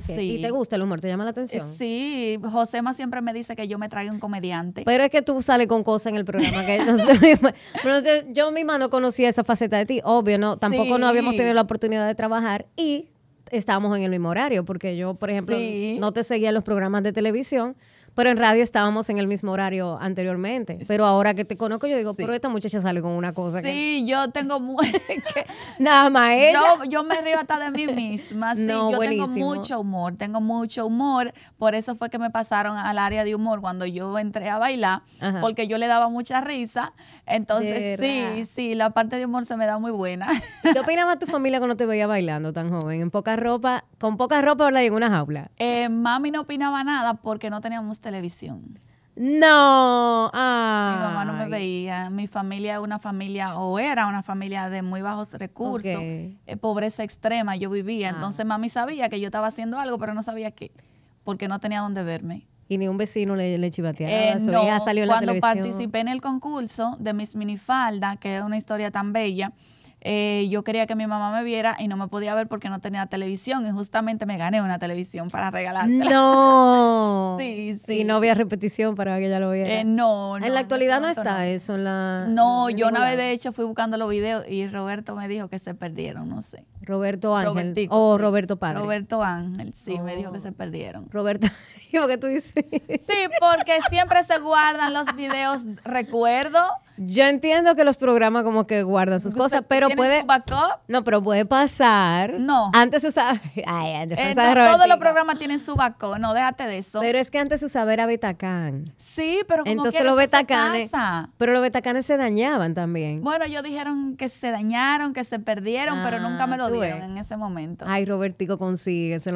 Sí. ¿Y te gusta el humor? ¿Te llama la atención? Eh, sí, Josema siempre me dice que yo me traigo un comediante. Pero es que tú sales con cosas en el programa que no pero yo misma no conocía esa faceta de ti, obvio, no, tampoco no habíamos tenido la oportunidad de trabajar y estábamos en el mismo horario, porque yo, por ejemplo, no te seguía en los programas de televisión, pero en radio estábamos en el mismo horario anteriormente. Pero ahora que te conozco, yo digo, pero esta muchacha sale con una cosa. Sí, yo tengo Nada más ella. Yo, me río hasta de mí misma. Sí, yo tengo mucho humor, tengo mucho humor. Por eso fue que me pasaron al área de humor cuando yo entré a bailar, porque yo le daba mucha risa. Entonces, sí, sí, la parte de humor se me da muy buena. ¿Qué opinaba tu familia cuando te veía bailando tan joven? ¿En poca ropa? ¿Con poca ropa o la en una jaula? Eh, mami no opinaba nada porque no teníamos televisión. No, ah. mi mamá no me veía. Mi familia es una familia, o era una familia de muy bajos recursos, eh, pobreza extrema. Yo vivía, ah. entonces mami sabía que yo estaba haciendo algo, pero no sabía qué, porque no tenía dónde verme y ni un vecino le, le eh, cuando participé en el concurso de Miss Minifalda, que es una historia tan bella, eh, yo quería que mi mamá me viera y no me podía ver porque no tenía televisión y justamente me gané una televisión para regalar No. sí, sí. Y no había repetición para que ella lo viera. Eh, no, no, En la actualidad no, está eso. no, yo una vez de hecho fui buscando los videos y Roberto me dijo que se perdieron, no sé. Roberto Ángel. o Roberto Padre. Roberto Ángel, sí, me dijo que oh. se perdieron. Roberto, ¿qué tú dices? sí, porque siempre se guardan los videos recuerdo. Yo entiendo que los programas como que guardan sus cosas, pero puede. backup? No, pero puede pasar. No. Antes usaba. Ay, antes eh, todos los programas tienen su backup. No, déjate de eso. Pero es que antes usaba era Betacán. Sí, pero como Entonces los betacanes. Pero los betacanes se dañaban también. Bueno, ellos dijeron que se dañaron, que se perdieron, pero ah, nunca me lo dieron en ese momento. Ay, Robertico, lo No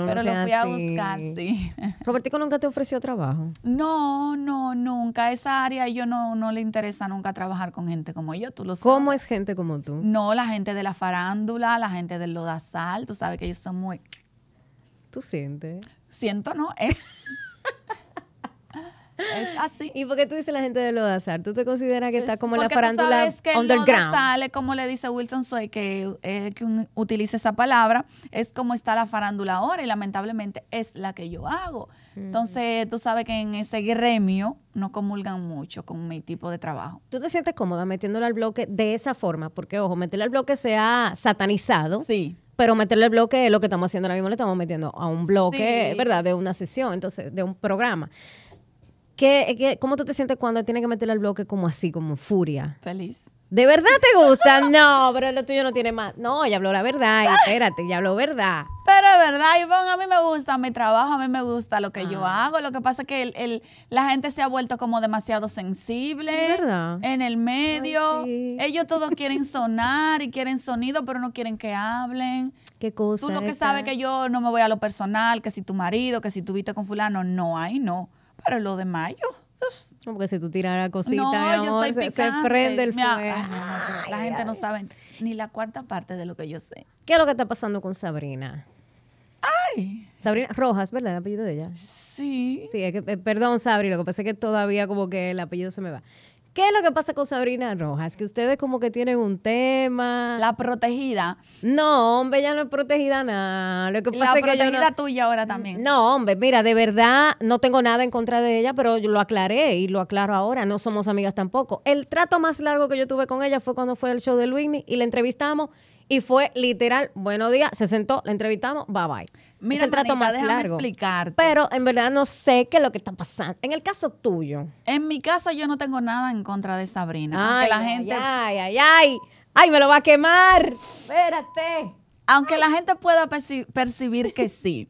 pero lo fui a buscar, sí. ¿Robertico nunca te ofreció trabajo? No, no, nunca. Esa área yo no, no le interesa nunca trabajar trabajar con gente como yo, tú lo sabes. ¿Cómo es gente como tú? No, la gente de la farándula, la gente del lodazal, tú sabes que ellos son muy... ¿Tú sientes? Siento, no, es... así. ¿Y porque qué tú dices la gente de Lodazal? ¿Tú te consideras que está como la farándula es que underground? sale como le dice Wilson Soy, que eh, que utiliza esa palabra, es como está la farándula ahora y lamentablemente es la que yo hago. Entonces, tú sabes que en ese gremio no comulgan mucho con mi tipo de trabajo. ¿Tú te sientes cómoda metiéndole al bloque de esa forma? Porque, ojo, meterle al bloque se ha satanizado. Sí. Pero meterle al bloque es lo que estamos haciendo ahora mismo, le estamos metiendo a un bloque, ¿verdad? De una sesión, entonces, de un programa. ¿Qué, cómo tú te sientes cuando tiene que meterle al bloque como así, como furia? Feliz. ¿De verdad te gusta? No, pero lo tuyo no tiene más. No, ya habló la verdad. espérate, ya habló verdad. Pero es verdad, Ivonne, a mí me gusta mi trabajo, a mí me gusta lo que yo ah. hago. Lo que pasa es que el, la gente se ha vuelto como demasiado sensible en el medio. Ellos todos quieren sonar y quieren sonido, pero no quieren que hablen. Qué cosa. Tú lo que sabes que yo no me voy a lo personal, que si tu marido, que si tuviste con fulano, no hay, no. Pero lo de mayo porque si tú tirara cositas, se, prende el fuego. la gente no sabe ni la cuarta parte de lo que yo sé. ¿Qué es lo que está pasando con Sabrina? ¡Ay! Sabrina Rojas, ¿verdad? El apellido de ella. Sí. Sí, es que, eh, perdón, Sabrina, lo que pasa que todavía como que el apellido se me va. ¿Qué es lo que pasa con Sabrina Rojas? Que ustedes como que tienen un tema. La protegida. No, hombre, ella no es protegida nada. Lo que pasa la es que tuya ahora también. No, hombre, mira, de verdad no tengo nada en contra de ella, pero yo lo aclaré y lo aclaro ahora. No somos amigas tampoco. El trato más largo que yo tuve con ella fue cuando fue el show de Luigny y la entrevistamos y fue literal, buenos días, se sentó, la entrevistamos, bye bye. Mira, trato más déjame explicarte. Pero en verdad no sé qué es lo que está pasando. En el caso tuyo. En mi caso yo no tengo nada en contra de Sabrina. Ay, la gente... ay, ay, ay, ay. me lo va a quemar. Espérate. Aunque la gente pueda percibir que sí.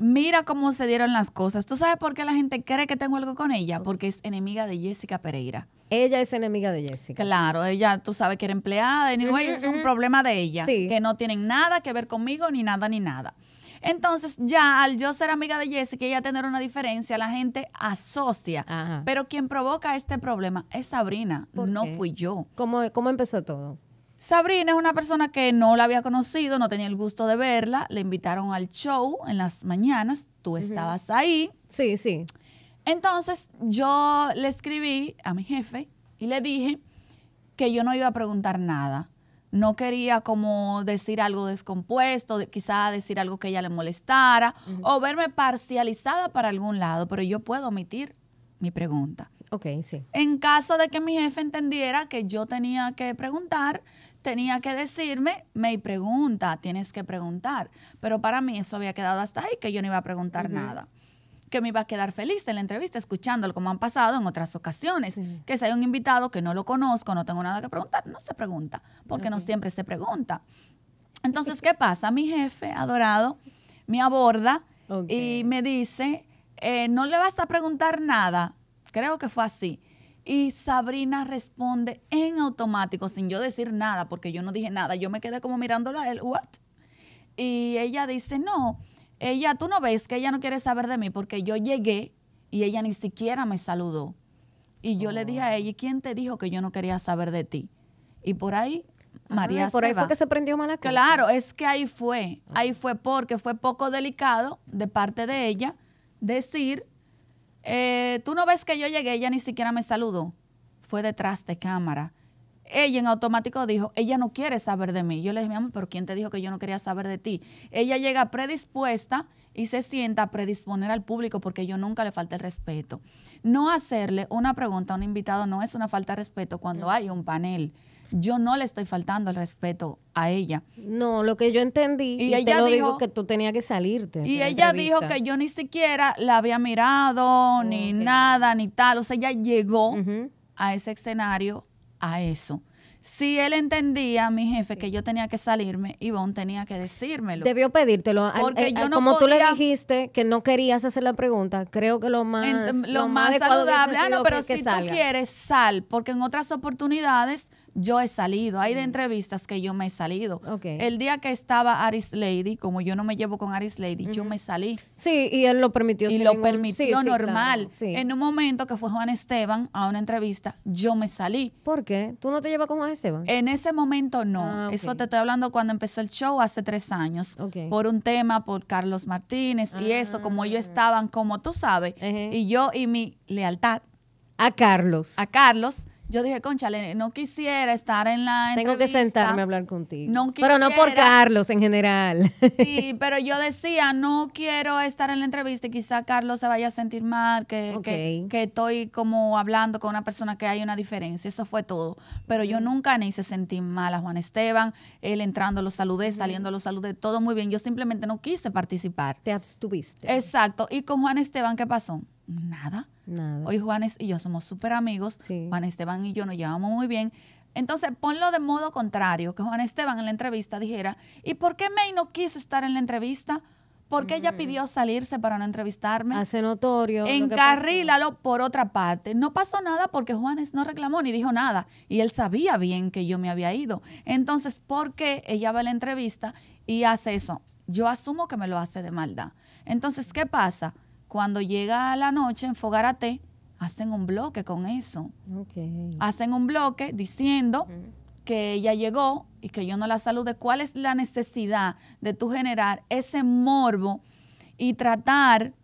Mira cómo se dieron las cosas. ¿Tú sabes por qué la gente cree que tengo algo con ella? Porque es enemiga de Jessica Pereira. Ella es enemiga de Jessica. Claro, ella, tú sabes que era empleada. Anyway, es un problema de ella. Sí. Que no tienen nada que ver conmigo, ni nada, ni nada. Entonces, ya al yo ser amiga de Jessica y ella tener una diferencia, la gente asocia. Pero quien provoca este problema es Sabrina, no fui yo. ¿Cómo, ¿Cómo empezó todo? Sabrina es una persona que no la había conocido, no tenía el gusto de verla. Le invitaron al show en las mañanas. Tú estabas ahí. Sí, sí. Entonces yo le escribí a mi jefe y le dije que yo no iba a preguntar nada, no quería como decir algo descompuesto, quizás quizá decir algo que ella le molestara o verme parcializada para algún lado, pero yo puedo omitir mi pregunta. Ok, sí. En caso de que mi jefe entendiera que yo tenía que preguntar, tenía que decirme, me pregunta, tienes que preguntar. Pero para mí eso había quedado hasta ahí, que yo no iba a preguntar nada que me iba a quedar feliz en la entrevista escuchándolo como han pasado en otras ocasiones. Que si hay un invitado que no lo conozco, no tengo nada que preguntar, no se pregunta, porque no siempre se pregunta. Entonces, ¿qué pasa? Mi jefe adorado me aborda y me dice, eh, no le vas a preguntar nada. Creo que fue así. Y Sabrina responde en automático, sin yo decir nada, porque yo no dije nada. Yo me quedé como mirándola a él, ¿what? Y ella dice, no, ella, tú no ves que ella no quiere saber de mí porque yo llegué y ella ni siquiera me saludó. Y yo le dije a ella, quién te dijo que yo no quería saber de ti? Y por ahí María por ahí fue que se prendió mala cara? Claro, es que ahí fue, ahí fue porque fue poco delicado de parte de ella decir, eh, tú no ves que yo llegué, ella ni siquiera me saludó, fue detrás de cámara ella en automático dijo, ella no quiere saber de mí. Yo le dije, mi amor, pero ¿quién te dijo que yo no quería saber de ti? Ella llega predispuesta y se sienta a predisponer al público porque yo nunca le falta el respeto. No hacerle una pregunta a un invitado no es una falta de respeto cuando hay un panel. Yo no le estoy faltando el respeto a ella. No, lo que yo entendí, y, ella dijo que tú tenías que salirte. Y ella dijo que yo ni siquiera la había mirado, ni nada, ni tal. O sea, ella llegó a ese escenario a eso. Si él entendía, mi jefe, que yo tenía que salirme, Ivonne tenía que decírmelo. Debió pedírtelo. Porque eh, no como tú le dijiste que no querías hacer la pregunta, creo que lo más, saludable. lo, más, saludable, ah, no, pero si tú quieres, sal, porque en otras oportunidades yo he salido. Hay de entrevistas que yo me he salido. El día que estaba Aris Lady, como yo no me llevo con Aris Lady, yo me salí. Sí, y él lo permitió. Y lo permitió normal. En un momento que fue Juan Esteban a una entrevista, yo me salí. ¿Por qué? ¿Tú no te llevas con Juan Esteban? En ese momento no. Ah, eso te estoy hablando cuando empezó el show hace tres años. Por un tema, por Carlos Martínez y eso, ah. como ellos estaban, como tú sabes, y yo y mi lealtad. A Carlos. A Carlos yo dije, conchale, no quisiera estar en la entrevista. Tengo que sentarme a hablar contigo. pero no por Carlos en general. Sí, pero yo decía, no quiero estar en la entrevista y quizá Carlos se vaya a sentir mal, que, que, estoy como hablando con una persona que hay una diferencia. Eso fue todo. Pero yo mm. nunca ni se sentí mal a Juan Esteban. Él entrando lo saludé, saliendo lo saludé, todo muy bien. Yo simplemente no quise participar. Te abstuviste. Exacto. ¿Y con Juan Esteban qué pasó? nada. Hoy Juanes y yo somos súper amigos. Juan Esteban y yo nos llevamos muy bien. Entonces, ponlo de modo contrario, que Juan Esteban en la entrevista dijera, ¿y por qué May no quiso estar en la entrevista? ¿Por qué ella mm. pidió salirse para no entrevistarme? Hace notorio. Encarrílalo por otra parte. No pasó nada porque Juanes no reclamó ni dijo nada. Y él sabía bien que yo me había ido. Entonces, ¿por qué ella va a la entrevista y hace eso? Yo asumo que me lo hace de maldad. Entonces, ¿qué pasa? cuando llega la noche en Fogarate, hacen un bloque con eso. Hacen un bloque diciendo que ella llegó y que yo no la salude. ¿Cuál es la necesidad de tú generar ese morbo y tratar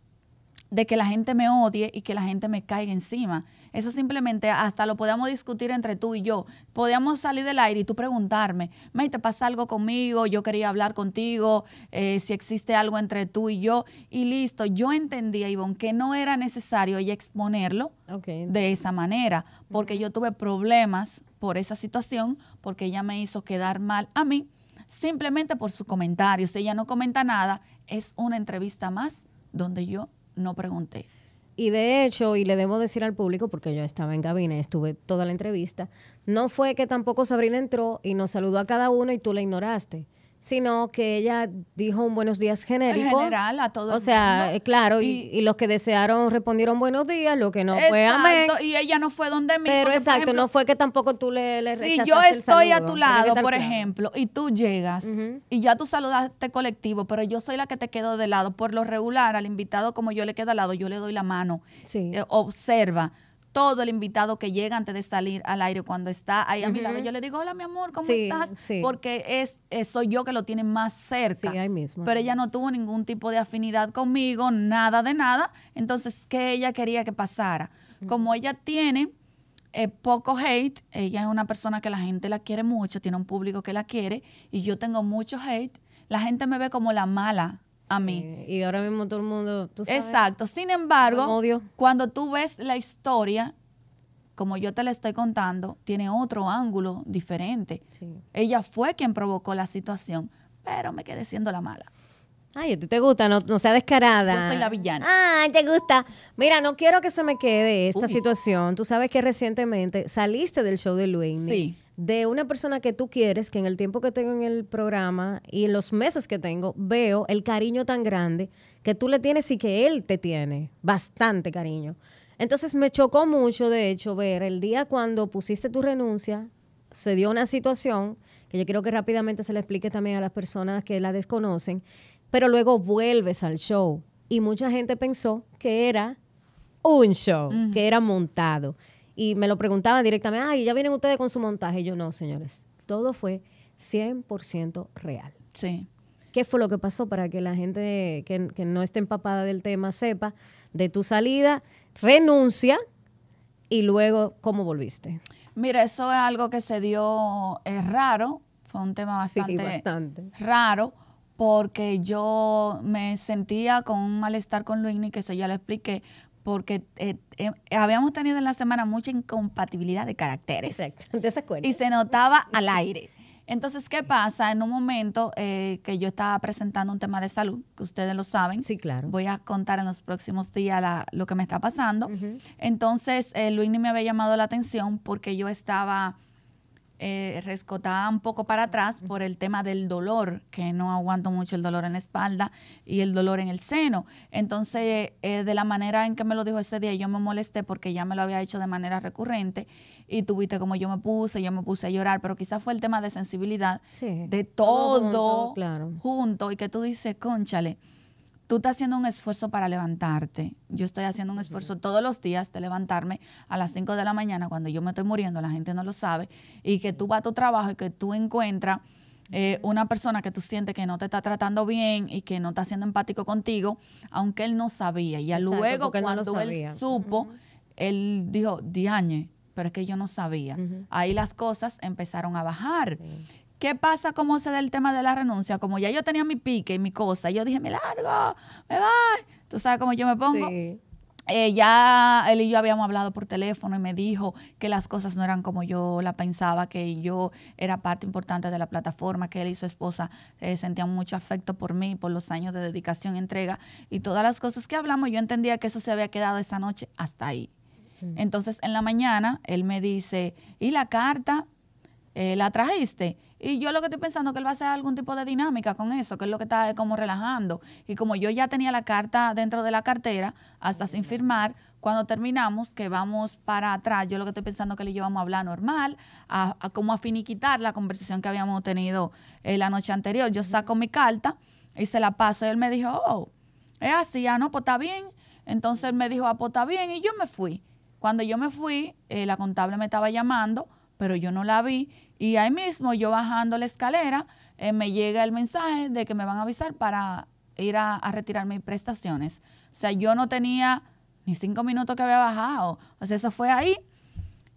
de que la gente me odie y que la gente me caiga encima? Eso simplemente hasta lo podíamos discutir entre tú y yo. Podíamos salir del aire y tú preguntarme, May, ¿te pasa algo conmigo? Yo quería hablar contigo, eh, si existe algo entre tú y yo. Y listo, yo entendía, Ivonne, que no era necesario exponerlo de esa manera, porque yo tuve problemas por esa situación, porque ella me hizo quedar mal a mí, simplemente por su comentarios. Si ella no comenta nada, es una entrevista más donde yo no pregunté. Y de hecho, y le debo decir al público, porque yo estaba en cabina y estuve toda la entrevista, no fue que tampoco Sabrina entró y nos saludó a cada uno y tú la ignoraste sino que ella dijo un buenos días genérico. En general, a todo O sea, claro, y, los que desearon respondieron buenos días, lo que no fue amén. Y ella no fue donde mí. Pero exacto, no fue que tampoco tú le, le Si yo estoy a tu lado, por ejemplo, y tú llegas, y ya tú saludaste colectivo, pero yo soy la que te quedo de lado. Por lo regular, al invitado, como yo le quedo al lado, yo le doy la mano. Eh, observa todo el invitado que llega antes de salir al aire, cuando está ahí a mi lado, yo le digo, hola mi amor, ¿cómo estás? Porque es, soy yo que lo tiene más cerca. Sí, ahí mismo. Pero ella no tuvo ningún tipo de afinidad conmigo, nada de nada. Entonces, ¿qué ella quería que pasara? Como ella tiene... Eh, poco hate. Ella es una persona que la gente la quiere mucho, tiene un público que la quiere y yo tengo mucho hate. La gente me ve como la mala a mí. Eh, y ahora mismo todo el mundo. Exacto. Sin embargo, cuando tú ves la historia, como yo te la estoy contando, tiene otro ángulo diferente. Ella fue quien provocó la situación, pero me quedé siendo la mala. Ay, a ti te gusta, no, sea descarada. Yo soy la villana. Ay, te gusta. Mira, no quiero que se me quede esta situación. Tú sabes que recientemente saliste del show de Luis. Sí de una persona que tú quieres, que en el tiempo que tengo en el programa y en los meses que tengo, veo el cariño tan grande que tú le tienes y que él te tiene, bastante cariño. Entonces me chocó mucho, de hecho, ver el día cuando pusiste tu renuncia, se dio una situación que yo quiero que rápidamente se le explique también a las personas que la desconocen, pero luego vuelves al show y mucha gente pensó que era un show, que era montado y me lo preguntaban directamente, ay, ya vienen ustedes con su montaje. Y yo no, señores, todo fue 100% real. Sí. ¿Qué fue lo que pasó para que la gente que, no esté empapada del tema sepa de tu salida, renuncia y luego cómo volviste? Mira, eso es algo que se dio es raro, fue un tema bastante, bastante. raro porque yo me sentía con un malestar con Luigny, que eso ya lo expliqué, porque eh, eh, habíamos tenido en la semana mucha incompatibilidad de caracteres. Exacto, Y se notaba al aire. Entonces, ¿qué pasa? En un momento eh, que yo estaba presentando un tema de salud, que ustedes lo saben. Sí, claro. Voy a contar en los próximos días lo que me está pasando. Entonces, Luis Entonces, me había llamado la atención porque yo estaba eh, rescotaba un poco para atrás por el tema del dolor, que no aguanto mucho el dolor en la espalda y el dolor en el seno. Entonces, eh, de la manera en que me lo dijo ese día, yo me molesté porque ya me lo había hecho de manera recurrente y tuviste como yo me puse, yo me puse a llorar, pero quizás fue el tema de sensibilidad de todo, junto, junto y que tú dices, conchale tú estás haciendo un esfuerzo para levantarte. Yo estoy haciendo un esfuerzo todos los días de levantarme a las 5 de la mañana cuando yo me estoy muriendo, la gente no lo sabe, y que tú vas a tu trabajo y que tú encuentras eh, una persona que tú sientes que no te está tratando bien y que no está siendo empático contigo, aunque él no sabía. Y luego cuando él supo, él dijo, diañe, pero es que yo no sabía. Ahí las cosas empezaron a bajar. ¿Qué pasa? ¿Cómo se da el tema de la renuncia? Como ya yo tenía mi pique y mi cosa, yo dije, me largo, me voy. Tú sabes cómo yo me pongo. Eh, ya él y yo habíamos hablado por teléfono y me dijo que las cosas no eran como yo la pensaba, que yo era parte importante de la plataforma, que él y su esposa eh, sentían mucho afecto por mí, por los años de dedicación, entrega y todas las cosas que hablamos. Yo entendía que eso se había quedado esa noche hasta ahí. Entonces en la mañana él me dice, ¿y la carta? Eh, ¿La trajiste? Y yo lo que estoy pensando es que él va a hacer algún tipo de dinámica con eso, que es lo que está eh, como relajando. Y como yo ya tenía la carta dentro de la cartera, hasta sin firmar, cuando terminamos, que vamos para atrás, yo lo que estoy pensando es que le y yo vamos a hablar normal, a, como a finiquitar la conversación que habíamos tenido eh, la noche anterior. Yo saco mi carta y se la paso. Y él me dijo, oh, es así, ah, no, pues está bien. Entonces él me dijo, ah, pues está bien. Y yo me fui. Cuando yo me fui, eh, la contable me estaba llamando pero yo no la vi. Y ahí mismo, yo bajando la escalera, eh, me llega el mensaje de que me van a avisar para ir a, a, retirar mis prestaciones. O sea, yo no tenía ni cinco minutos que había bajado. O sea, eso fue ahí.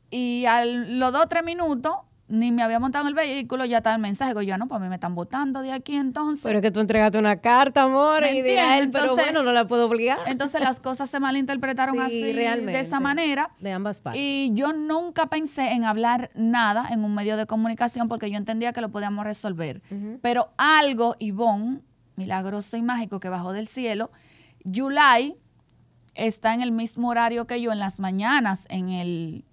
Y a los dos o tres minutos ni me había montado en el vehículo, ya estaba el mensaje. Digo, yo, ah, no, pues a mí me están votando de aquí entonces. Pero es que tú entregaste una carta, amor, y de a él, pero bueno, no la puedo obligar. Entonces las cosas se malinterpretaron así, realmente, de esa manera. De ambas partes. Y yo nunca pensé en hablar nada en un medio de comunicación porque yo entendía que lo podíamos resolver. Pero algo, Ivonne, milagroso y mágico que bajó del cielo, July está en el mismo horario que yo en las mañanas en el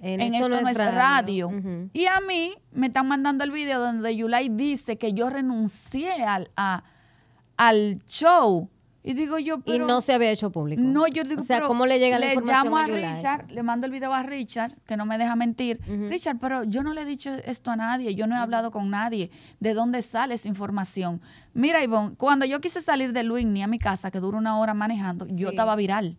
en, en esto, radio. Y a mí me están mandando el video donde Yulay dice que yo renuncié al, al show. Y digo yo, Y no se había hecho público. No, yo digo, O sea, ¿cómo le llega la le llamo a, Richard, le mando el video a Richard, que no me deja mentir. Richard, pero yo no le he dicho esto a nadie, yo no he hablado con nadie. ¿De dónde sale esa información? Mira, Ivonne, cuando yo quise salir de ni a mi casa, que dura una hora manejando, yo estaba viral.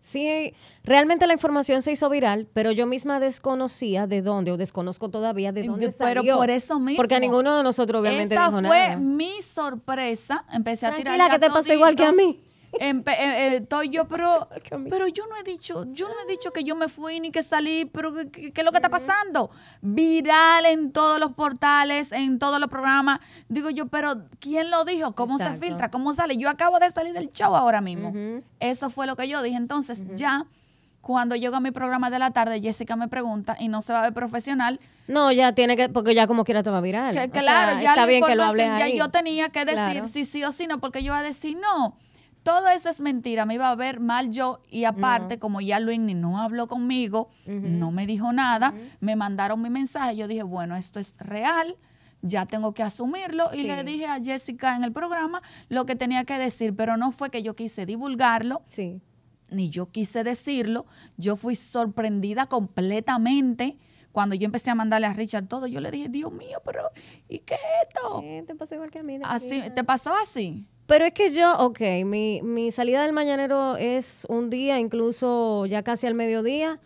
Sí, realmente la información se hizo viral, pero yo misma desconocía de dónde, o desconozco todavía de eh, dónde salió. Pero por eso mismo. Porque a ninguno de nosotros obviamente dijo nada. fue mi sorpresa. Empecé a tirar. Tranquila, que te pasó igual que a mí. Eh, yo, pero, pero yo no he dicho, yo no he dicho que yo me fui ni que salí, pero ¿qué, es lo que está pasando? Viral en todos los portales, en todos los programas. Digo yo, pero ¿quién lo dijo? ¿Cómo se filtra? ¿Cómo sale? Yo acabo de salir del show ahora mismo. Eso fue lo que yo dije. Entonces, ya cuando llego a mi programa de la tarde, Jessica me pregunta y no se va a ver profesional. No, ya tiene que, porque ya como quiera te va a virar. claro, ya está bien que lo Ya yo tenía que decir sí sí o si no, porque yo iba a decir no todo eso es mentira, me iba a ver mal yo y aparte, como ya Luis ni no habló conmigo, no me dijo nada, me mandaron mi mensaje, yo dije, bueno, esto es real, ya tengo que asumirlo y le dije a Jessica en el programa lo que tenía que decir, pero no fue que yo quise divulgarlo. Sí. Ni yo quise decirlo, yo fui sorprendida completamente cuando yo empecé a mandarle a Richard todo, yo le dije, Dios mío, pero ¿y qué es esto? te pasó igual que a mí. así, ¿Te pasó así? Pero es que yo, ok, mi, mi salida del mañanero es un día, incluso ya casi al mediodía,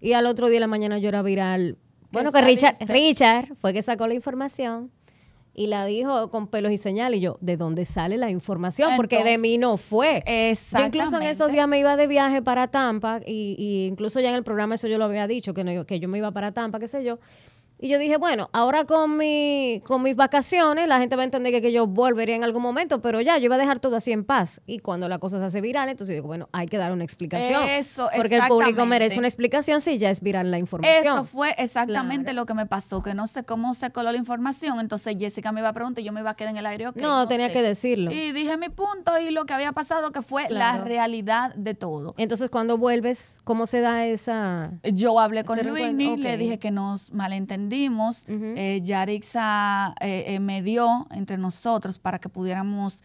y al otro día de la mañana yo era viral. Bueno, que Richard, Richard fue que sacó la información y la dijo con pelos y señales. Y yo, ¿de dónde sale la información? Porque de mí no fue. Exactamente. Yo incluso en esos días me iba de viaje para Tampa y, y, incluso ya en el programa eso yo lo había dicho, que, no, que yo me iba para Tampa, qué sé yo. Y yo dije, bueno, ahora con, mi, con mis vacaciones la gente va a entender que, yo volvería en algún momento, pero ya, yo iba a dejar todo así en paz. Y cuando la cosa se hace viral, entonces digo, bueno, hay que dar una explicación. Eso, Porque el público merece una explicación si ya es viral la información. Eso fue exactamente lo que me pasó, que no sé cómo se coló la información. Entonces Jessica me iba a preguntar, y yo me iba a quedar en el aire. o no, no, tenía que decirlo. Y dije mi punto y lo que había pasado, que fue la realidad de todo. Entonces, cuando vuelves, ¿cómo se da esa...? Yo hablé con Luis y le dije que no malentendí dimos eh, Yarixa eh, eh, me dio entre nosotros para que pudiéramos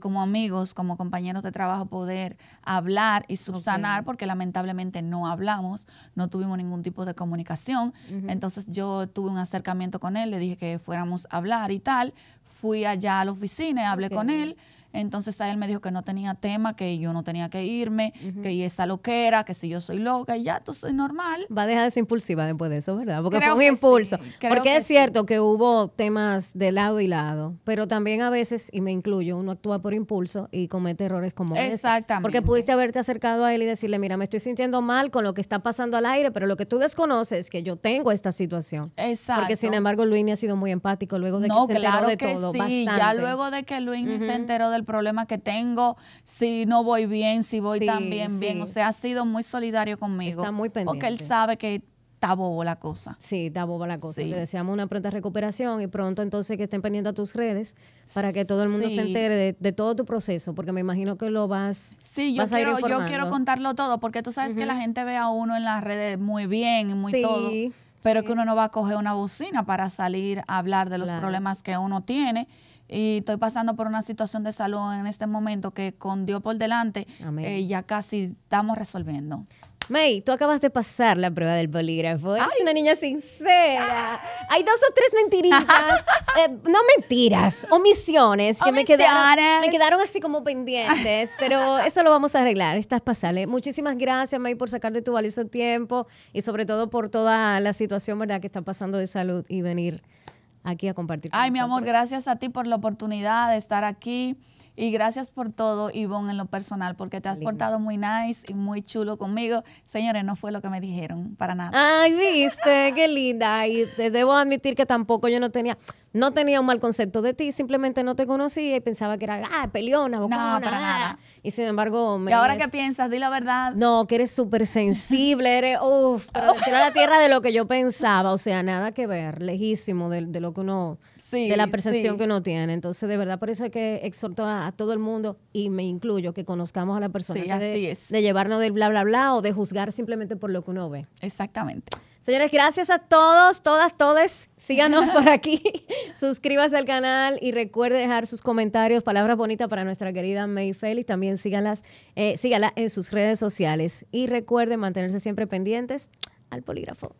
como amigos, como compañeros de trabajo, poder hablar y subsanar, porque lamentablemente no hablamos, no tuvimos ningún tipo de comunicación. Entonces yo tuve un acercamiento con él, le dije que fuéramos a hablar y tal. Fui allá a la oficina, hablé con él entonces a él me dijo que no tenía tema, que yo no tenía que irme, que y esa loquera, que si yo soy loca y ya, tú soy normal. Va a dejar de ser impulsiva después de eso, ¿verdad? Porque fue un impulso. Porque es cierto que hubo temas de lado y lado, pero también a veces, y me incluyo, uno actúa por impulso y comete errores como Exactamente. Porque pudiste haberte acercado a él y decirle, mira, me estoy sintiendo mal con lo que está pasando al aire, pero lo que tú desconoces es que yo tengo esta situación. Exacto. Porque sin embargo, Luini ha sido muy empático luego de que se enteró de que Sí, ya luego de que Luini se enteró del problema que tengo, si no voy bien, si voy tan bien, bien. O sea, ha sido muy solidario conmigo. Está muy pendiente. Porque él sabe que está bobo la cosa. Sí, está bobo la cosa. y Le deseamos una pronta recuperación y pronto entonces que estén pendientes a tus redes para que todo el mundo se entere de, todo tu proceso, porque me imagino que lo vas, sí, yo a yo quiero contarlo todo, porque tú sabes que la gente ve a uno en las redes muy bien, muy todo, pero que uno no va a coger una bocina para salir a hablar de los problemas que uno tiene y estoy pasando por una situación de salud en este momento que con Dios por delante eh, ya casi estamos resolviendo. May, tú acabas de pasar la prueba del polígrafo. Ay. una niña sincera. Hay dos o tres mentiritas, eh, no mentiras, omisiones que Me, quedaron, me quedaron así como pendientes, pero eso lo vamos a arreglar. Estás pasable. Muchísimas gracias, May, por sacarte tu valioso tiempo y sobre todo por toda la situación, ¿verdad?, que está pasando de salud y venir aquí a compartir. Con Ay, mi amor, gracias a ti por la oportunidad de estar aquí. Y gracias por todo, Ivonne, en lo personal, porque te has portado muy nice y muy chulo conmigo. Señores, no fue lo que me dijeron, para nada. Ay, viste, qué linda. Y te debo admitir que tampoco yo no tenía, no tenía un mal concepto de ti, simplemente no te conocía y pensaba que era, ah, peleona, bocona, no, para nada. Y sin embargo, ¿Y ahora qué piensas? Di la verdad. No, que eres súper sensible, eres, uff, era la tierra de lo que yo pensaba, o sea, nada que ver, lejísimo de, de lo que uno de la percepción que uno tiene. Entonces, de verdad, por eso es que exhorto a, todo el mundo, y me incluyo, que conozcamos a la persona. de, llevarnos del bla, bla, bla o de juzgar simplemente por lo que uno ve. Exactamente. Señores, gracias a todos, todas, todes. Síganos por aquí. Suscríbase al canal y recuerde dejar sus comentarios, palabras bonitas para nuestra querida May y También síganlas, eh, en sus redes sociales. Y recuerde mantenerse siempre pendientes al polígrafo.